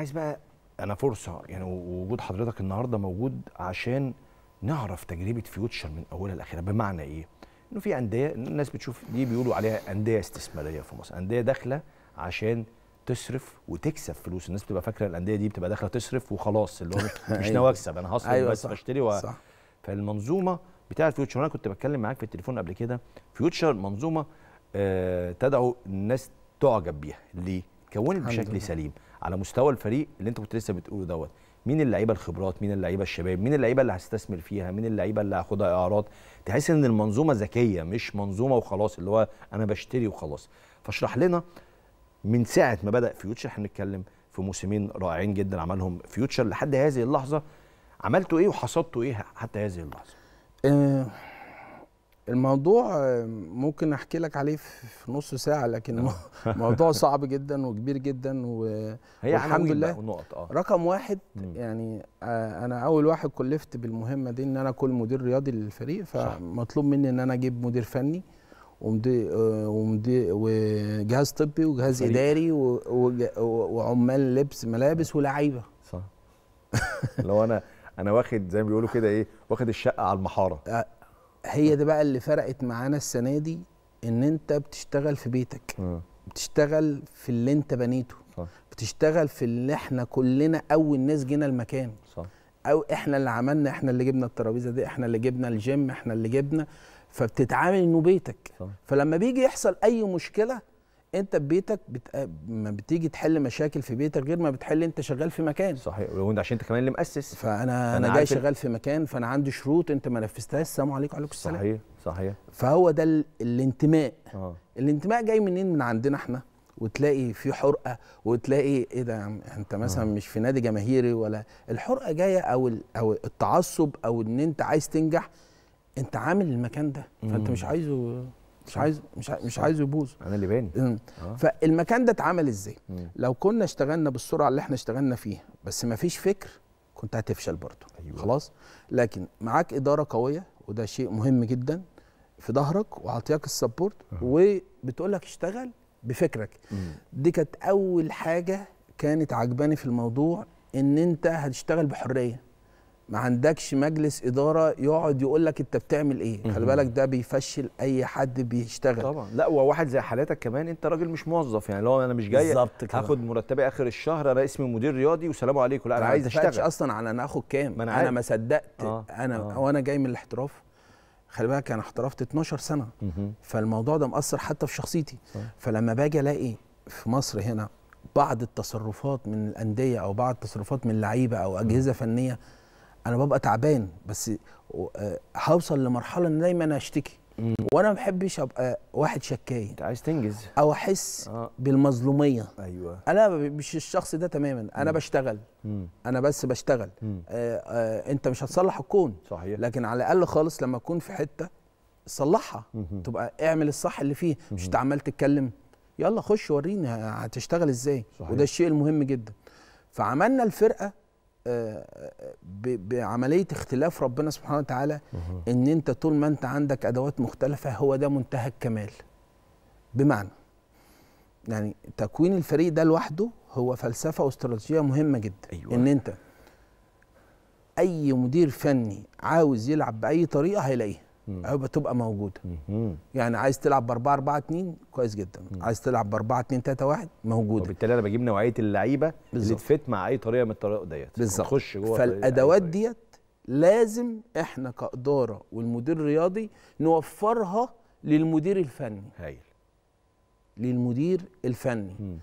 عايز بقى انا فرصه يعني وجود حضرتك النهارده موجود عشان نعرف تجربه فيوتشر من اولها لاخرها بمعنى ايه؟ انه في انديه الناس بتشوف دي بيقولوا عليها انديه استثماريه في مصر، انديه داخله عشان تصرف وتكسب فلوس، الناس بتبقى فاكره الانديه دي بتبقى داخله تصرف وخلاص اللي هو مش أيوة. ناوي اكسب انا هصرف أيوة بس بشتري و... صح. فالمنظومه بتاع فيوتشر انا كنت بتكلم معاك في التليفون قبل كده فيوتشر منظومه آه تدعو الناس تعجب بيها ليه؟ اتكونت بشكل سليم على مستوى الفريق اللي انت كنت لسه بتقوله دوت مين اللعيبه الخبرات مين اللعيبه الشباب مين اللعيبه اللي هستثمر فيها مين اللعيبه اللي هاخدها اعارات تحس ان المنظومه ذكيه مش منظومه وخلاص اللي هو انا بشتري وخلاص فاشرح لنا من ساعه ما بدا فيوتشر احنا بنتكلم في موسمين رائعين جدا عملهم فيوتشر لحد هذه اللحظه عملتوا ايه وحصدتوا ايه حتى هذه اللحظه آه، الموضوع ممكن احكي لك عليه في نص ساعه لكن آه. موضوع صعب جدا وكبير جدا و... هي والحمد لله ونقط اه رقم واحد مم. يعني آه، انا اول واحد كلفت بالمهمه دي ان انا اكون مدير رياضي للفريق فمطلوب مني ان انا اجيب مدير فني ومدي آه، ومدي وجهاز طبي وجهاز فريق. اداري وعمال لبس ملابس ولاعيبه صح لو انا انا واخد زي ما بيقولوا كده ايه واخد الشقه على المحاره هي ده بقى اللي فرقت معانا السنه دي ان انت بتشتغل في بيتك م. بتشتغل في اللي انت بنيته صح. بتشتغل في اللي احنا كلنا اول ناس جينا المكان صح. او احنا اللي عملنا احنا اللي جبنا الترابيزه دي احنا اللي جبنا الجيم احنا اللي جبنا فبتتعامل انه بيتك صح. فلما بيجي يحصل اي مشكله انت ببيتك بت... ما بتيجي تحل مشاكل في بيتك غير ما بتحل انت شغال في مكان صحيح وانت عشان انت كمان اللي مؤسس فانا انا جاي شغال في مكان فانا عندي شروط انت ما نفذتهاش السلام عليكم وعليكم السلام صحيح صحيح فهو ده ال... الانتماء أوه. الانتماء جاي منين من عندنا احنا وتلاقي في حرقه وتلاقي ايه ده انت مثلا آه. مش في نادي جماهيري ولا الحرقه جايه او ال... او التعصب او ان انت عايز تنجح انت عامل المكان ده فانت مش عايزه مش عايز مش مش عايزه يبوظ انا اللي باني آه. فالمكان ده اتعمل ازاي لو كنا اشتغلنا بالسرعه اللي احنا اشتغلنا فيها بس ما فيش فكر كنت هتفشل برضه أيوة. خلاص لكن معاك اداره قويه وده شيء مهم جدا في ظهرك وعطيك السبورت آه. وبتقول لك اشتغل بفكرك مم. دي كانت اول حاجه كانت عجباني في الموضوع ان انت هتشتغل بحريه ما عندكش مجلس اداره يقعد يقول لك انت بتعمل ايه خلي بالك ده بيفشل اي حد بيشتغل طبعا لا وواحد زي حالاتك كمان انت راجل مش موظف يعني لو انا مش جاي هاخد مرتبي اخر الشهر انا اسمي مدير رياضي وسلام عليكم لا انا عايز اشتغل اصلا على انا هاخد كام ما انا, انا ما صدقت آه. انا آه. وانا جاي من الاحتراف خلي بالك انا احترفت 12 سنه مم. فالموضوع ده مأثر حتى في شخصيتي آه. فلما باجي الاقي في مصر هنا بعض التصرفات من الانديه او بعض التصرفات من لعيبه او اجهزه مم. فنيه انا ببقى تعبان بس آه، هوصل لمرحله ان دايما اشتكي وانا ما بحبش ابقى واحد شكاي انت عايز تنجز او احس آه. بالمظلوميه ايوه انا مش الشخص ده تماما انا مم. بشتغل مم. انا بس بشتغل آآ آآ آه، آه، انت مش هتصلح الكون صحيح لكن على الاقل خالص لما اكون في حته صلحها مم. تبقى اعمل الصح اللي فيه مم. مش عمال تتكلم يلا خش وريني هتشتغل ازاي صحيح. وده الشيء المهم جدا فعملنا الفرقه بعمليه اختلاف ربنا سبحانه وتعالى ان انت طول ما انت عندك ادوات مختلفه هو ده منتهى الكمال بمعنى يعني تكوين الفريق ده لوحده هو فلسفه واستراتيجيه مهمه جدا أيوة. ان انت اي مدير فني عاوز يلعب باي طريقه هيلاقيها هيبقى تبقى موجوده يعني عايز تلعب ب 4 4 2 كويس جدا عايز تلعب ب 4 2 3 1 موجوده وبالتالي انا بجيب نوعيه اللعيبه اللي تفت مع اي طريقه من الطرق ديت بالظبط تخش جوه فالادوات ديت لازم احنا كاداره والمدير الرياضي نوفرها للمدير الفني هايل للمدير الفني م.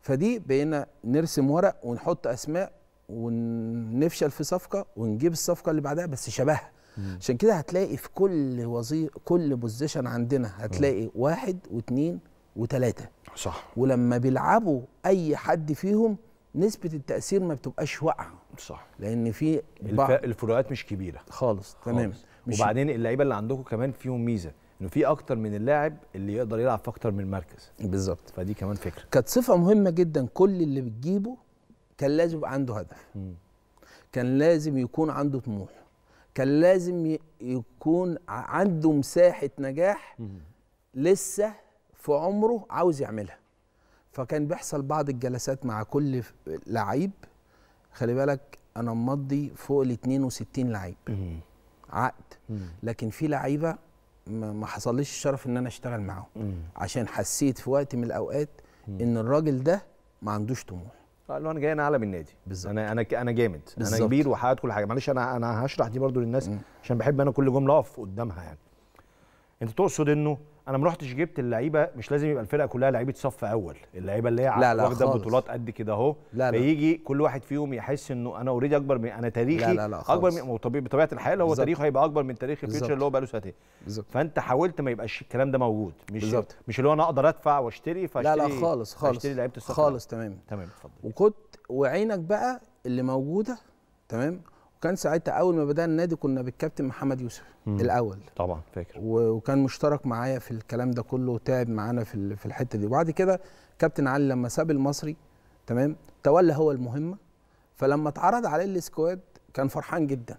فدي بقينا نرسم ورق ونحط اسماء ونفشل في صفقه ونجيب الصفقه اللي بعدها بس شبهها عشان كده هتلاقي في كل وظيفه كل بوزيشن عندنا هتلاقي واحد واثنين وثلاثه صح ولما بيلعبوا اي حد فيهم نسبه التاثير ما بتبقاش واقعه صح لان في الف... الفروقات مش كبيره خالص تمام خالص. وبعدين اللعيبه اللي عندكم كمان فيهم ميزه انه في اكتر من اللاعب اللي يقدر يلعب في اكتر من مركز بالظبط فدي كمان فكره كانت صفه مهمه جدا كل اللي بتجيبه كان لازم يبقى عنده هدف مم. كان لازم يكون عنده طموح كان لازم يكون عنده مساحه نجاح لسه في عمره عاوز يعملها فكان بيحصل بعض الجلسات مع كل لعيب خلي بالك انا مضي فوق ال 62 لعيب عقد لكن في لعيبه ما حصلليش الشرف ان انا اشتغل معاهم عشان حسيت في وقت من الاوقات ان الراجل ده ما عندوش طموح قال له انا جاي انا اعلى من النادي بالظبط انا انا انا جامد بالزبط. انا كبير وحققت كل حاجه معلش انا انا هشرح دي برضو للناس عشان بحب انا كل جمله اقف قدامها يعني انت تقصد انه انا ما رحتش جبت اللعيبه مش لازم يبقى الفرقه كلها لعيبه صف اول اللعيبه اللي هي واخده بطولات قد كده اهو فيجي كل واحد فيهم يحس انه انا اوريدي اكبر من انا تاريخي لا لا لا اكبر من بطبيعه الحال هو بالزبط. تاريخه هيبقى اكبر من تاريخ الفيوتشر اللي هو بقاله سنتين فانت حاولت ما يبقاش الكلام ده موجود مش بالزبط. مش اللي هو انا اقدر ادفع واشتري فاشتري لا لا خالص خالص اشتري لعيبه الصف خالص تمام تمام اتفضل وكنت وعينك بقى اللي موجوده تمام وكان ساعتها اول ما بدانا النادي كنا بالكابتن محمد يوسف مم. الاول طبعا فاكر وكان مشترك معايا في الكلام ده كله وتعب معانا في في الحته دي وبعد كده كابتن علي لما ساب المصري تمام تولى هو المهمه فلما اتعرض عليه السكواد كان فرحان جدا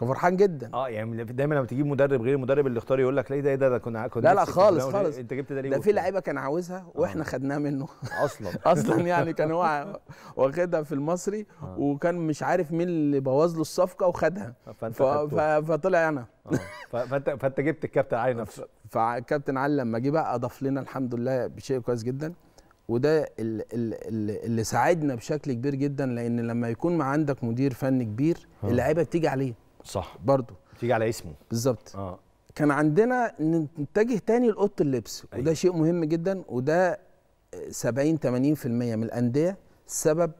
كان فرحان جدا اه يعني دايما لما تجيب مدرب غير المدرب اللي اختار يقول لك ليه ده ده, ده كنا كنا لا لا خالص خالص انت جبت ده ليه ده في لعيبه كان عاوزها واحنا آه. خدناها منه اصلا اصلا يعني كان هو واخدها في المصري آه. وكان مش عارف مين اللي بوظ له الصفقه وخدها آه، فانت ف... ف... فطلع انا آه. فانت فانت جبت الكابتن علي نفسه فالكابتن علي لما جه بقى اضاف لنا الحمد لله بشيء كويس جدا وده اللي ساعدنا بشكل كبير جدا لان لما يكون عندك مدير فني كبير آه. اللعيبه بتيجي عليه صح برضو تيجي على اسمه بالظبط اه كان عندنا نتجه تاني لاوضه اللبس أيوة. وده شيء مهم جدا وده 70 80% من الانديه سبب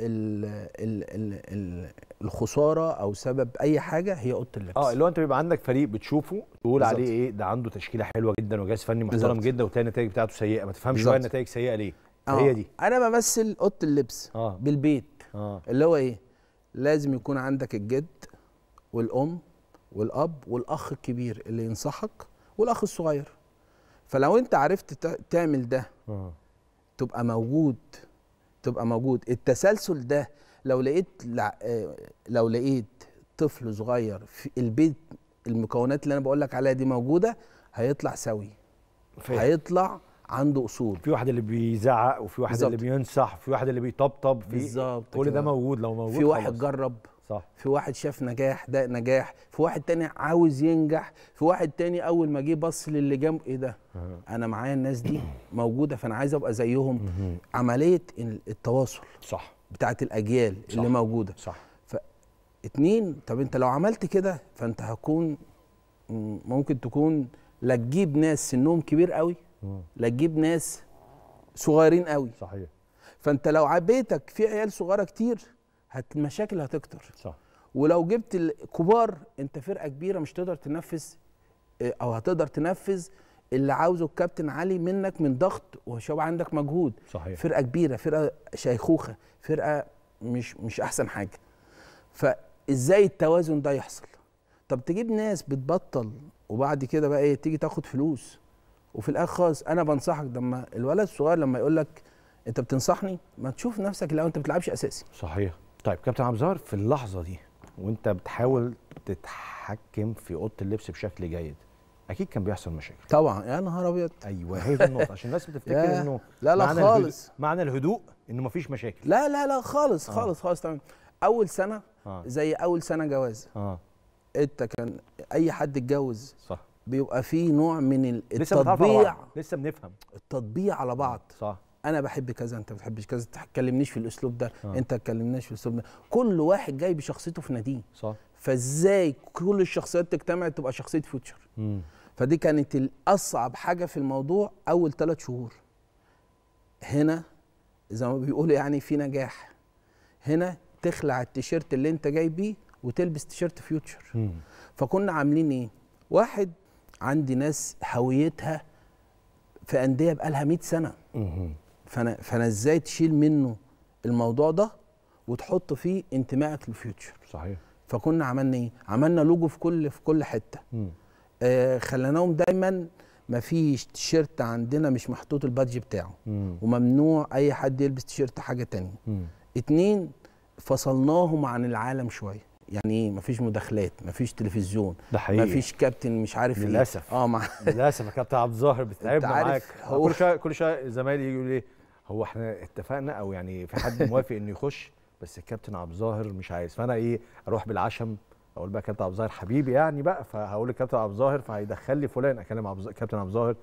الـ الـ الـ الـ الخساره او سبب اي حاجه هي اوضه اللبس اه اللي هو انت بيبقى عندك فريق بتشوفه تقول بالزبط. عليه ايه ده عنده تشكيله حلوه جدا وجهاز فني محترم بالزبط. جدا وتلاقي النتائج بتاعته سيئه ما تفهمش بقى النتائج سيئه ليه آه. هي دي انا بمثل اوضه اللبس آه. بالبيت آه. اللي هو ايه لازم يكون عندك الجد والام والاب والاخ الكبير اللي ينصحك والاخ الصغير فلو انت عرفت تعمل ده آه. تبقى موجود تبقى موجود التسلسل ده لو لقيت آه، لو لقيت طفل صغير في البيت المكونات اللي انا بقول لك عليها دي موجوده هيطلع سوي فيه. هيطلع عنده اصول في واحد اللي بيزعق وفي واحد بالزبط. اللي بينصح وفي واحد اللي بيطبطب في بالظبط كل ده موجود لو موجود في واحد خلص. جرب صح في واحد شاف نجاح ده نجاح في واحد تاني عاوز ينجح في واحد تاني اول ما جه بص للي جنبه ايه ده انا معايا الناس دي موجوده فانا عايز ابقى زيهم عمليه التواصل صح بتاعه الاجيال صح. اللي موجوده صح فاتنين طب انت لو عملت كده فانت هتكون ممكن تكون لا تجيب ناس سنهم كبير قوي لا تجيب ناس صغيرين قوي صحيح فانت لو عبيتك في عيال صغيره كتير هت مشاكل هتكتر صح ولو جبت الكبار انت فرقه كبيره مش تقدر تنفذ آه، او هتقدر تنفذ اللي عاوزه الكابتن علي منك من ضغط وشو عندك مجهود صحيح. فرقه كبيره فرقه شيخوخه فرقه مش مش احسن حاجه فازاي التوازن ده يحصل طب تجيب ناس بتبطل وبعد كده بقى ايه تيجي تاخد فلوس وفي الاخر خالص انا بنصحك لما الولد الصغير لما يقول لك انت بتنصحني ما تشوف نفسك لو انت ما بتلعبش اساسي صحيح طيب كابتن عبد الظاهر في اللحظه دي وانت بتحاول تتحكم في اوضه اللبس بشكل جيد اكيد كان بيحصل مشاكل طبعا يا نهار ابيض ايوه هي دي النقطه عشان الناس بتفتكر انه لا لا معنى خالص الهدوء معنى الهدوء انه مفيش مشاكل لا لا لا خالص آه. خالص خالص تمام اول سنه آه. زي اول سنه جواز اه انت كان اي حد اتجوز صح بيبقى فيه نوع من التطبيع لسه, لسه بنفهم التطبيع على بعض صح انا بحب كذا انت ما بتحبش كذا ما تكلمنيش في الاسلوب ده آه. انت ما تكلمناش في الاسلوب ده كل واحد جاي بشخصيته في ناديه صح فازاي كل الشخصيات تجتمع تبقى شخصيه فيوتشر فدي كانت الاصعب حاجه في الموضوع اول ثلاث شهور هنا زي ما بيقولوا يعني في نجاح هنا تخلع التيشيرت اللي انت جاي بيه وتلبس تيشيرت فيوتشر فكنا عاملين ايه واحد عندي ناس هويتها في انديه بقالها 100 سنه مم. فانا فانا ازاي تشيل منه الموضوع ده وتحط فيه انتمائك للفيوتشر صحيح فكنا عملنا ايه عملنا لوجو في كل في كل حته آه خليناهم دايما ما فيش تيشيرت عندنا مش محطوط البادج بتاعه مم. وممنوع اي حد يلبس تيشيرت حاجه تانية مم. اتنين فصلناهم عن العالم شويه يعني ايه مفيش مداخلات مفيش تلفزيون ده حقيقي مفيش كابتن مش عارف إيه. للاسف إيه. اه مع للاسف يا كابتن عبد الظاهر بتتعبنا معاك هو... كل شويه كل شويه زمايلي يقولوا لي إيه؟ هو احنا اتفقنا او يعني في حد موافق انه يخش بس الكابتن عبد الظاهر مش عايز فانا ايه اروح بالعشم اقول بقى كابتن عبد الظاهر حبيبي يعني بقى فهقول للكابتن عبد الظاهر فهيدخل لي فلان اكلم عبد كابتن عبد الظاهر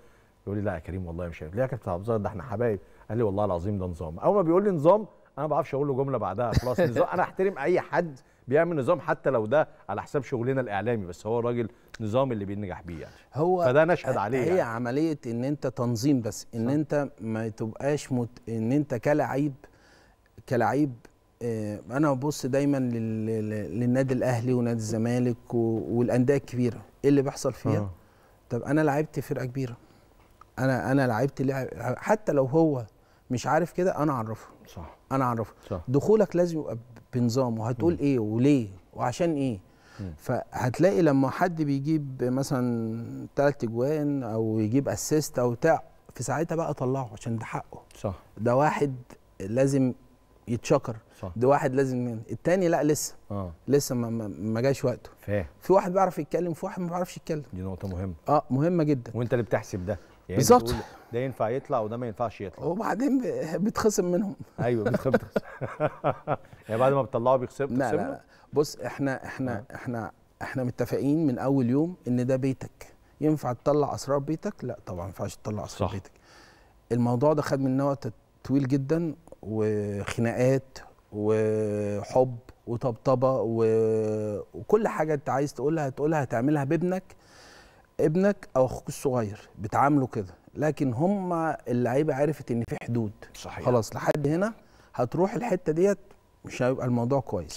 يقول لي لا يا كريم والله مش عارف ليه يا كابتن عبد الظاهر ده احنا حبايب قال لي والله العظيم ده نظام اول ما بيقول لي نظام انا ما بعرفش اقول له جمله بعدها خلاص انا احترم اي حد بيعمل نظام حتى لو ده على حساب شغلنا الاعلامي بس هو الراجل نظام اللي بينجح بيه يعني هو فده نشهد عليه هي يعني. عمليه ان انت تنظيم بس ان صح. انت ما تبقاش مت... ان انت كلاعب كلاعب آه، انا ببص دايما للنادي الاهلي ونادي الزمالك والانديه الكبيره ايه اللي بيحصل فيها أه. طب انا لعبت فرقه كبيره انا انا لعبت لعب حتى لو هو مش عارف كده انا اعرفه صح انا اعرفه صح. دخولك لازم يبقى بنظام وهتقول ايه وليه وعشان ايه فهتلاقي لما حد بيجيب مثلا ثلاث اجوان او يجيب اسيست او بتاع في ساعتها بقى طلعه عشان ده حقه صح ده واحد لازم يتشكر صح. ده واحد لازم الثاني لا لسه آه. لسه ما, ما جاش وقته فيه. في واحد بيعرف يتكلم في واحد ما بيعرفش يتكلم دي نقطه مهمه اه مهمه جدا وانت اللي بتحسب ده يعني بالظبط ده ينفع يطلع وده ما ينفعش يطلع وبعدين بيتخصم منهم ايوه بيتخصم يعني بعد ما بتطلعوا بيخصم لا, لا بص احنا احنا آه. احنا احنا متفقين من اول يوم ان ده بيتك ينفع تطلع اسرار بيتك لا طبعا ما ينفعش تطلع اسرار صح. بيتك الموضوع ده خد مننا وقت طويل جدا وخناقات وحب وطبطبه و... وكل حاجه انت عايز تقولها تقولها تعملها بابنك ابنك او اخوك الصغير بتعامله كده لكن هم اللعيبه عرفت ان في حدود صحيح. خلاص لحد هنا هتروح الحته ديت مش هيبقى الموضوع كويس